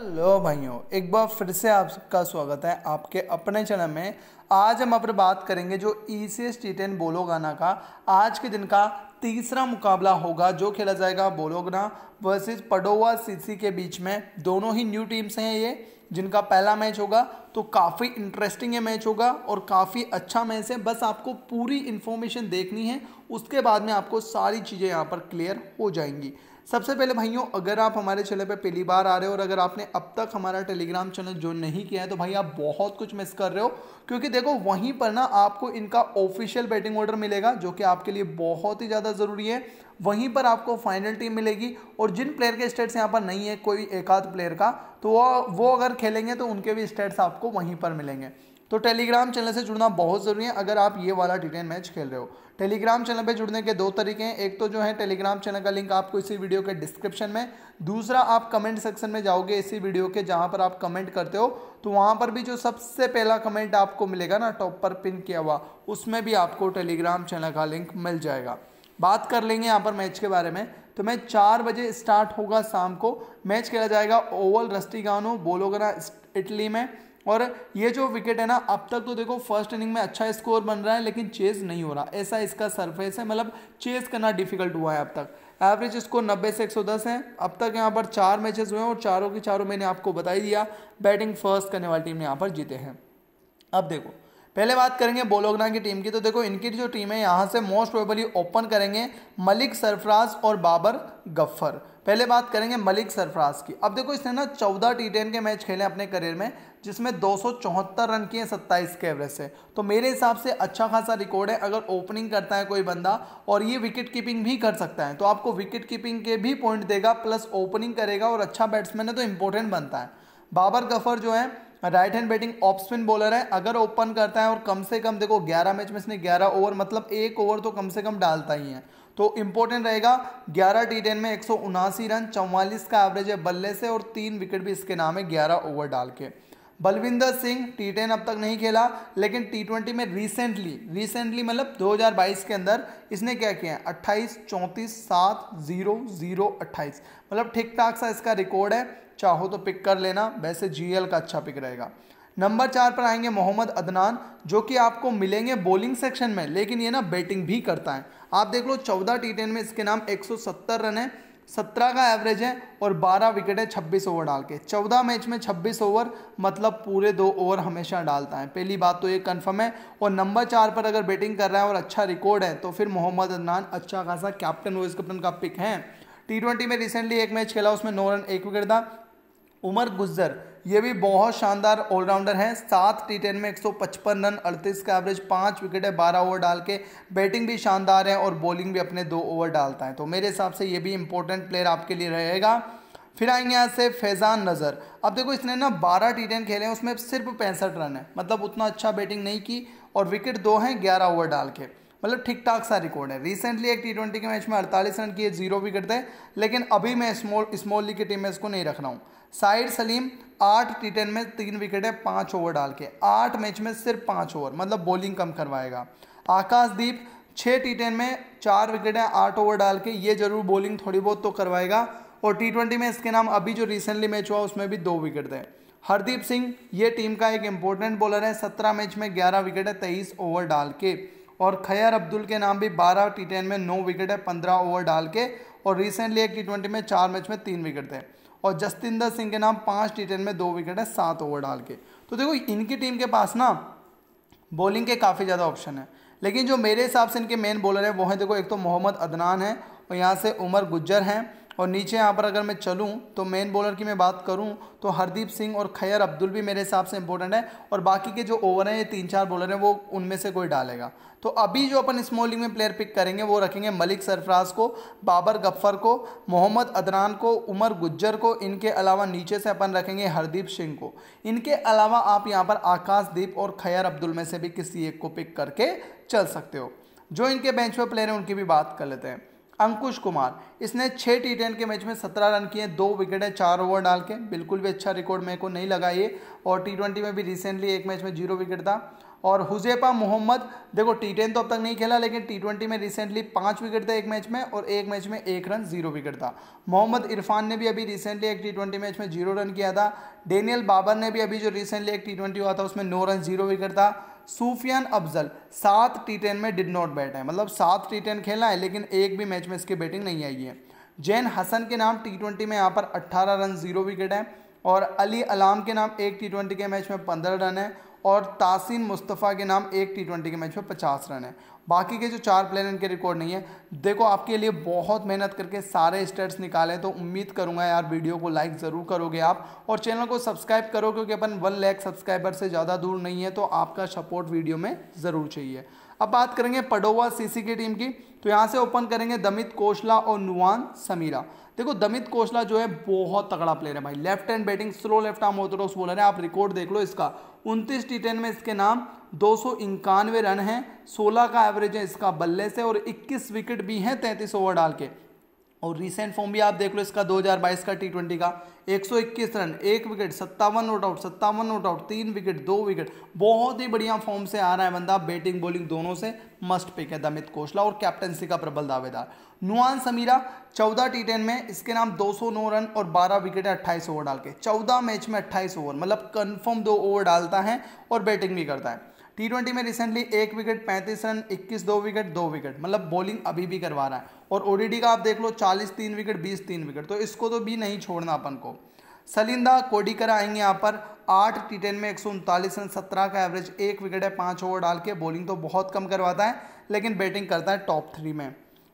hello भाइयों एक बार फिर से आपका स्वागत है आपके अपने चैनल में आज हम अपने बात करेंगे जो E C S T ten Bologna का आज के दिन का तीसरा मुकाबला होगा जो खेला जाएगा बोलोगना वर्सेस पडोवा सीसी के बीच में दोनों ही न्यू टीम्स हैं ये जिनका पहला मैच होगा तो काफ़ी इंटरेस्टिंग ये मैच होगा और काफ़ी अच्छा मैच है बस आपको पूरी इन्फॉर्मेशन देखनी है उसके बाद में आपको सारी चीज़ें यहाँ पर क्लियर हो जाएंगी सबसे पहले भाइयों अगर आप हमारे चैनल पर पहली बार आ रहे हो और अगर आपने अब तक हमारा टेलीग्राम चैनल ज्वाइन नहीं किया है तो भाई आप बहुत कुछ मिस कर रहे हो क्योंकि देखो वहीं पर ना आपको इनका ऑफिशियल बैटिंग ऑर्डर मिलेगा जो कि आपके लिए बहुत ही ज़्यादा ज़रूरी है वहीं पर आपको फाइनल टीम मिलेगी और जिन प्लेयर के स्टेट्स यहाँ पर नहीं है कोई एक आध प्लेयर का तो वो वो अगर खेलेंगे तो उनके भी स्टेट्स आपको वहीं पर मिलेंगे तो टेलीग्राम चैनल से जुड़ना बहुत ज़रूरी है अगर आप ये वाला टी मैच खेल रहे हो टेलीग्राम चैनल पे जुड़ने के दो तरीके हैं एक तो जो है टेलीग्राम चैनल का लिंक आपको इसी वीडियो के डिस्क्रिप्शन में दूसरा आप कमेंट सेक्शन में जाओगे इसी वीडियो के जहाँ पर आप कमेंट करते हो तो वहाँ पर भी जो सबसे पहला कमेंट आपको मिलेगा ना टॉप पर पिन किया हुआ उसमें भी आपको टेलीग्राम चैनल का लिंक मिल जाएगा बात कर लेंगे यहाँ पर मैच के बारे में तो मैच चार बजे स्टार्ट होगा शाम को मैच खेला जाएगा ओवल रस्टिगानो बोलोगना इटली में और ये जो विकेट है ना अब तक तो देखो फर्स्ट इनिंग में अच्छा स्कोर बन रहा है लेकिन चेज नहीं हो रहा ऐसा इसका सरफेस है मतलब चेज करना डिफिकल्ट हुआ है अब तक एवरेज स्कोर नब्बे से एक है अब तक यहाँ पर चार मैचेस हुए हैं और चारों के चारों मैंने आपको बता ही दिया बैटिंग फर्स्ट करने वाली टीम ने यहाँ पर जीते हैं अब देखो पहले बात करेंगे बोलोगना की टीम की तो देखो इनकी जो टीम है यहाँ से मोस्ट प्रोबेबली ओपन करेंगे मलिक सरफराज और बाबर गफ्फर पहले बात करेंगे मलिक सरफराज की अब देखो इसने ना चौदह टी टेन के मैच खेले अपने करियर में जिसमें दो रन किए सत्ताईस के एवरेज से तो मेरे हिसाब से अच्छा खासा रिकॉर्ड है अगर ओपनिंग करता है कोई बंदा और ये विकेट कीपिंग भी कर सकता है तो आपको विकेट कीपिंग के भी पॉइंट देगा प्लस ओपनिंग करेगा और अच्छा बैट्समैन है तो इम्पोर्टेंट बनता है बाबर गफर जो है right hand batting off spin bowler है अगर ओपन करता है और कम से कम देखो 11 मैच में इसने 11 ओवर मतलब एक ओवर तो कम से कम डालता ही है तो इम्पोर्टेंट रहेगा 11 टी टेन में एक रन चौवालीस का एवरेज है बल्ले से और तीन विकेट भी इसके नाम है 11 ओवर डाल के बलविंदर सिंह टी टेन अब तक नहीं खेला लेकिन टी ट्वेंटी में रिसेंटली रिसेंटली मतलब 2022 के अंदर इसने क्या किया है अट्ठाईस चौंतीस सात जीरो जीरो अट्ठाईस मतलब ठीक ठाक सा इसका रिकॉर्ड है चाहो तो पिक कर लेना वैसे जीएल का अच्छा पिक रहेगा नंबर चार पर आएंगे मोहम्मद अदनान जो कि आपको मिलेंगे बॉलिंग सेक्शन में लेकिन ये ना बैटिंग भी करता है आप देख लो चौदह टी टेन में इसके नाम एक रन है सत्रह का एवरेज है और बारह विकेट है छब्बीस ओवर डाल के चौदह मैच में छब्बीस ओवर मतलब पूरे दो ओवर हमेशा डालता है पहली बात तो ये कन्फर्म है और नंबर चार पर अगर बैटिंग कर रहा है और अच्छा रिकॉर्ड है तो फिर मोहम्मद अदनान अच्छा खासा कैप्टन वाइस कैप्टन का पिक है टी ट्वेंटी में रिसेंटली एक मैच खेला उसमें नौ रन एक विकेट था उमर गुज्जर ये भी बहुत शानदार ऑलराउंडर हैं सात टी टेन में 155 रन 38 का एवरेज पाँच विकेट है बारह ओवर डाल के बैटिंग भी शानदार है और बॉलिंग भी अपने दो ओवर डालता है तो मेरे हिसाब से ये भी इंपॉर्टेंट प्लेयर आपके लिए रहेगा फिर आएंगे यहाँ से फैज़ान नज़र अब देखो इसने ना बारह टी टेन खेले हैं उसमें सिर्फ पैंसठ रन है मतलब उतना अच्छा बैटिंग नहीं की और विकेट दो हैं ग्यारह ओवर डाल के मतलब ठीक ठाक सा रिकॉर्ड है रिसेंटली एक टी ट्वेंटी के मैच में अड़तालीस रन किए जीरो विकेट हैं लेकिन अभी मैं स्मॉल स्मॉल लीग की टीम में इसको नहीं रख रहा हूँ साइड सलीम आठ टी टेन में तीन विकेट है पाँच ओवर डाल के आठ मैच में सिर्फ पाँच ओवर मतलब बॉलिंग कम करवाएगा आकाशदीप छः टी टेन में चार विकेट है आठ ओवर डाल के ये जरूर बॉलिंग थोड़ी बहुत तो करवाएगा और टी ट्वेंटी में इसके नाम अभी जो रिसेंटली मैच हुआ उसमें भी दो विकेट थे हरदीप सिंह ये टीम का एक इम्पोर्टेंट बॉलर है सत्रह मैच में ग्यारह विकेट है तेईस ओवर डाल के और खैर अब्दुल के नाम भी बारह टी टेन में नौ विकेट है पंद्रह ओवर डाल के और रिसेंटली एक टी ट्वेंटी में चार मैच में तीन विकेट थे और जसतिंदर सिंह के नाम पाँच टी टेन में दो विकेट है सात ओवर डाल के तो देखो इनकी टीम के पास ना बॉलिंग के काफ़ी ज़्यादा ऑप्शन है लेकिन जो मेरे हिसाब से इनके मेन बॉलर हैं वो हैं देखो एक तो मोहम्मद अदनान है और यहाँ से उमर गुज्जर हैं और नीचे यहाँ पर अगर मैं चलूँ तो मेन बॉलर की मैं बात करूँ तो हरदीप सिंह और खैर अब्दुल भी मेरे हिसाब से इंपॉर्टेंट है और बाकी के जो ओवर हैं ये तीन चार बॉलर हैं वो उनमें से कोई डालेगा तो अभी जो अपन स्मॉलिंग में प्लेयर पिक करेंगे वो रखेंगे मलिक सरफराज को बाबर गफ्फर को मोहम्मद अदनान को उमर गुज्जर को इनके अलावा नीचे से अपन रखेंगे हरदीप सिंह को इनके अलावा आप यहाँ पर आकाशदीप और खैर अब्दुल में से भी किसी एक को पिक करके चल सकते हो जो इनके बेंच पर प्लेयर हैं उनकी भी बात कर लेते हैं अंकुश कुमार इसने छः टी टेन के मैच में सत्रह रन किए दो विकेट हैं चार ओवर डाल के बिल्कुल भी अच्छा रिकॉर्ड मेरे को नहीं लगा ये और टी ट्वेंटी में भी रिसेंटली एक मैच में जीरो विकेट था और हुजेपा मोहम्मद देखो टी टेन तो अब तक नहीं खेला लेकिन टी ट्वेंटी में रिसेंटली पाँच विकेट थे एक मैच में और एक मैच में एक रन जीरो विकेट था मोहम्मद इरफान ने भी अभी रिसेंटली एक टी ट्वेंटी मैच में जीरो रन किया था डेनियल बाबर ने भी अभी जो रिसेंटली एक टी ट्वेंटी हुआ था उसमें नौ रन जीरो विकेट था सूफियान अफजल सात टी टेन में डिड नॉट बैट है मतलब सात टी टेन खेला है लेकिन एक भी मैच में इसकी बैटिंग नहीं आई है जैन हसन के नाम टी ट्वेंटी में यहाँ पर अट्ठारह रन जीरो विकेट है और अली अलाम के नाम एक टी ट्वेंटी के मैच में पंद्रह रन है और तासीन मुस्तफ़ा के नाम एक टी ट्वेंटी के मैच में पचास रन है बाकी के जो चार प्लेयर इनके रिकॉर्ड नहीं है देखो आपके लिए बहुत मेहनत करके सारे स्टेट्स निकाले तो उम्मीद करूंगा यार वीडियो को लाइक ज़रूर करोगे आप और चैनल को सब्सक्राइब करो क्योंकि अपन वन लैख सब्सक्राइबर से ज़्यादा दूर नहीं है तो आपका सपोर्ट वीडियो में ज़रूर चाहिए अब बात करेंगे पडोवा सीसी की टीम की तो यहाँ से ओपन करेंगे दमित कोशला और नुआन समीरा देखो दमित कोशला जो है बहुत तगड़ा प्लेयर है भाई left hand batting slow left arm orthodox bowler है आप रिकॉर्ड देख लो इसका उनतीस टी टेन में इसके नाम दो रन हैं 16 का एवरेज है इसका बल्ले से और 21 विकेट भी हैं 33 ओवर डाल के और रिसेंट फॉर्म भी आप देख लो इसका 2022 का टी ट्वेंटी का 121 रन एक विकेट सत्तावन नोट आउट सत्तावन नोट आउट तीन विकेट दो विकेट बहुत ही बढ़िया फॉर्म से आ रहा है बंदा बैटिंग बॉलिंग दोनों से मस्ट पिक है दमित कोशला और कैप्टनसी का प्रबल दावेदार नुआन समीरा चौदह टी टेन में इसके नाम 209 रन और 12 विकेट है अट्ठाईस ओवर डाल के चौदह मैच में अट्ठाईस ओवर मतलब कन्फर्म दो ओवर डालता है और बैटिंग भी करता है टी ट्वेंटी में रिसेंटली एक विकेट पैंतीस रन इक्कीस दो विकेट दो विकेट मतलब बॉलिंग अभी भी करवा रहा है और ओडीडी का आप देख लो चालीस तीन विकेट बीस तीन विकेट तो इसको तो भी नहीं छोड़ना अपन को सलिंदा कोडिकर आएंगे यहाँ पर आठ टी टेन में एक सौ उनतालीस रन सत्रह का एवरेज एक विकेट है पाँच ओवर डाल के बॉलिंग तो बहुत कम करवाता है लेकिन बैटिंग करता है टॉप थ्री में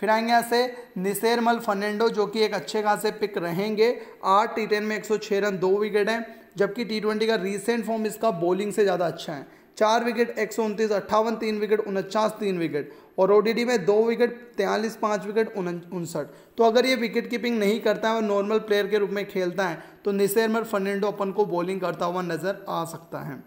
फिर आएंगे यहाँ से निसेरमल फर्नेंडो जो कि एक अच्छे खासे पिक रहेंगे आठ टी टेन में एक सौ छः रन दो विकेट हैं जबकि टी ट्वेंटी का रिसेंट फॉर्म इसका बॉलिंग से ज़्यादा अच्छा है चार विकेट एक सौ उनतीस अट्ठावन तीन विकेट उनचास तीन विकेट और ओडीडी में दो विकेट तैंतालीस पाँच विकेट उनसठ तो अगर ये विकेट कीपिंग नहीं करता है और नॉर्मल प्लेयर के रूप में खेलता है तो निशेरमर फर्नेंडो अपन को बॉलिंग करता हुआ नजर आ सकता है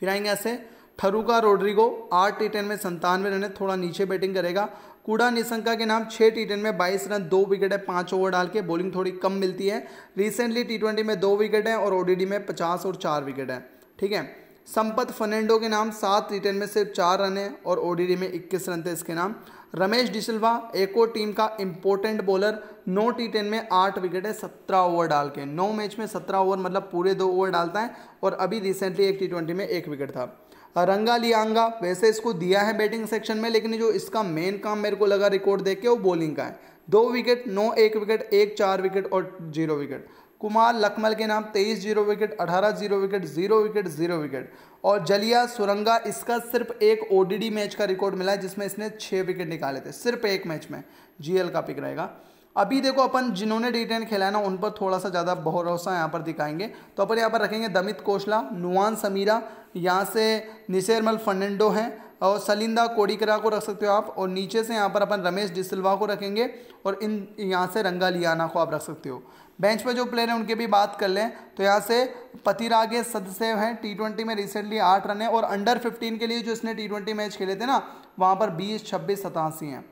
फिर आएंगे ऐसे थरूका रोड्रिगो आठ टी टेन में संतानवे रन है थोड़ा नीचे बैटिंग करेगा कूड़ा निशंका के नाम छः टी टेन में बाईस रन दो विकेट है पाँच ओवर डाल के बॉलिंग थोड़ी कम मिलती है रिसेंटली टी ट्वेंटी में दो विकेट है और ओडीडी में पचास और चार विकेट है ठीक है संपत फर्नेंडो के नाम सात रिटर्न में सिर्फ चार रन है और ओडीडी में इक्कीस रन थे इसके नाम रमेश डिसल्वा एक और टीम का इम्पोर्टेंट बॉलर नौ टी टेन में आठ विकेट है सत्रह ओवर डाल के नौ मैच में सत्रह ओवर मतलब पूरे दो ओवर डालता है और अभी रिसेंटली एक टी ट्वेंटी में एक विकेट था रंगा लियांगा वैसे इसको दिया है बैटिंग सेक्शन में लेकिन जो इसका मेन काम मेरे को लगा रिकॉर्ड देख के वो बॉलिंग का है दो विकेट नौ एक विकेट एक चार विकेट और जीरो विकेट कुमार लखमल के नाम तेईस जीरो विकेट अठारह zero wicket zero wicket zero wicket और जलिया सुरंगा इसका सिर्फ एक ओडीडी मैच का रिकॉर्ड मिला है जिसमें इसने छः विकेट निकाले थे सिर्फ एक मैच में जीएल का पिक रहेगा अभी देखो अपन जिन्होंने डी टेन खेला है ना उन पर थोड़ा सा ज़्यादा भरोसा यहाँ पर दिखाएंगे तो अपन यहाँ पर रखेंगे दमित कोशला नुआन समीरा यहाँ से निशेरमल फर्नेंडो हैं और सलिंदा कोडिकरा को रख सकते हो आप और नीचे से यहाँ पर अपन रमेश डिसलवा को रखेंगे और इन यहाँ से रंगा लियाना को आप रख सकते हो बेंच पर जो प्लेयर हैं उनके भी बात कर लें तो यहाँ से पतिरागे सदसेव हैं टी ट्वेंटी में रिसेंटली आठ रन है और अंडर फिफ्टीन के लिए जो इसने टी ट्वेंटी मैच खेले थे ना वहाँ पर बीस छब्बीस सतासी हैं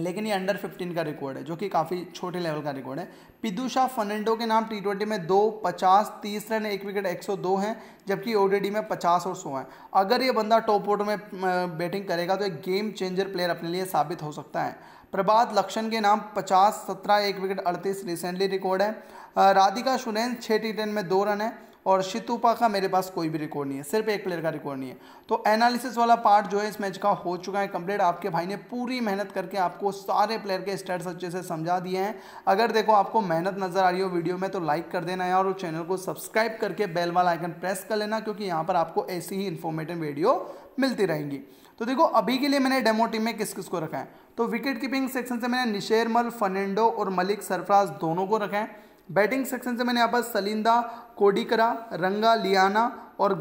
लेकिन ये अंडर 15 का रिकॉर्ड है जो कि काफ़ी छोटे लेवल का रिकॉर्ड है पिदुषा शाह फर्नेंडो के नाम टी में दो पचास तीस रन एक विकेट 102 हैं जबकि ओडीडी में 50 और 100 हैं अगर ये बंदा टॉप ऑर्डर में बैटिंग करेगा तो एक गेम चेंजर प्लेयर अपने लिए साबित हो सकता है प्रभात लक्षण के नाम 50 17 एक विकेट 38 रिसेंटली रिकॉर्ड है राधिका सुनैन छः टी में दो रन है और शितुपा का मेरे पास कोई भी रिकॉर्ड नहीं है सिर्फ एक प्लेयर का रिकॉर्ड नहीं है तो एनालिसिस वाला पार्ट जो है इस मैच का हो चुका है कंप्लीट आपके भाई ने पूरी मेहनत करके आपको सारे प्लेयर के स्टेट्स अच्छे से समझा दिए हैं अगर देखो आपको मेहनत नजर आ रही हो वीडियो में तो लाइक कर देना यार और चैनल को सब्सक्राइब करके बेल वाला आइकन प्रेस कर लेना क्योंकि यहाँ पर आपको ऐसी ही इन्फॉर्मेटिव वीडियो मिलती रहेंगी तो देखो अभी के लिए मैंने डेमो टीम में किस किस को रखा है तो विकेट कीपिंग सेक्शन से मैंने निशेरमल फर्नेंडो और मलिक सरफराज दोनों को रखा है बैटिंग सेक्शन से मैंने यहाँ पर सलिंदा कोडिकरा रंगा लियाना और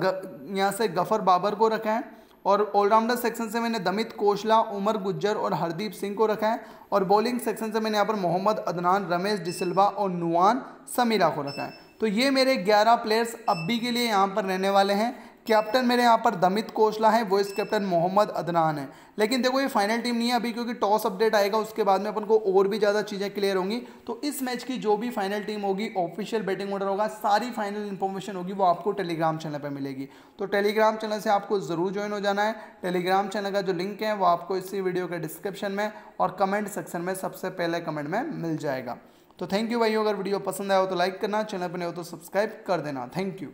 यहाँ से गफर बाबर को रखा है और ऑलराउंडर सेक्शन से मैंने दमित कोशला उमर गुज्जर और हरदीप सिंह को रखा है और बॉलिंग सेक्शन से मैंने यहाँ पर मोहम्मद अदनान रमेश डिसल्वा और नुआन समीरा को रखा है तो ये मेरे 11 प्लेयर्स अब भी के लिए यहाँ पर रहने वाले हैं कैप्टन मेरे यहाँ पर दमित कोशला है वॉइस कैप्टन मोहम्मद अदनान है लेकिन देखो ये फाइनल टीम नहीं है अभी क्योंकि टॉस अपडेट आएगा उसके बाद में अपन को और भी ज़्यादा चीज़ें क्लियर होंगी तो इस मैच की जो भी फाइनल टीम होगी ऑफिशियल बैटिंग ऑर्डर होगा सारी फाइनल इन्फॉर्मेशन होगी वो आपको टेलीग्राम चैनल पर मिलेगी तो टेलीग्राम चैनल से आपको ज़रूर ज्वाइन हो जाना है टेलीग्राम चैनल का जो लिंक है वो आपको इसी वीडियो के डिस्क्रिप्शन में और कमेंट सेक्शन में सबसे पहले कमेंट में मिल जाएगा तो थैंक यू भाई अगर वीडियो पसंद आया हो तो लाइक करना चैनल पर नहीं हो तो सब्सक्राइब कर देना थैंक यू